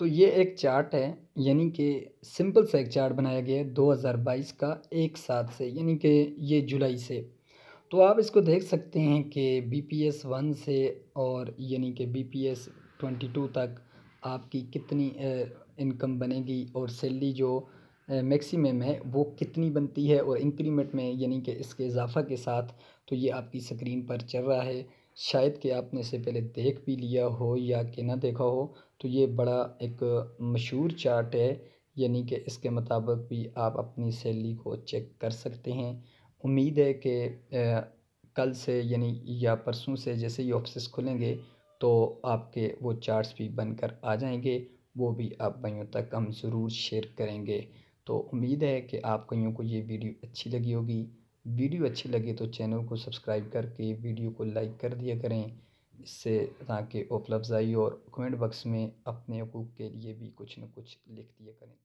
तो ये एक चार्ट है यानी कि सिंपल सा एक चार्ट बनाया गया है 2022 का एक साथ से यानी कि ये जुलाई से तो आप इसको देख सकते हैं कि बी पी एस वन से और यानी कि B P S twenty two तक आपकी कितनी इनकम बनेगी और सैलरी जो मैक्सिमम है वो कितनी बनती है और इंक्रीमेंट में यानी कि इसके इजाफा के साथ तो ये आपकी स्क्रीन पर चल रहा है शायद कि आपने इसे पहले देख भी लिया हो या कि ना देखा हो तो ये बड़ा एक मशहूर चार्ट है यानी कि इसके मुताबिक भी आप अपनी सैलरी को चेक कर सकते हैं उम्मीद है कि कल से यानी या परसों से जैसे ही ऑफिस खुलेंगे तो आपके वो चार्ट्स भी बनकर आ जाएंगे वो भी आप भाइयों तक हम ज़रूर शेयर करेंगे तो उम्मीद है कि आप कईयों को ये वीडियो अच्छी लगी होगी वीडियो अच्छी लगे तो चैनल को सब्सक्राइब करके वीडियो को लाइक कर दिया करें इससे ताकि उपलब्ध आई और कमेंट बक्स में अपने हकूक़ के लिए भी कुछ न कुछ लिख दिया करें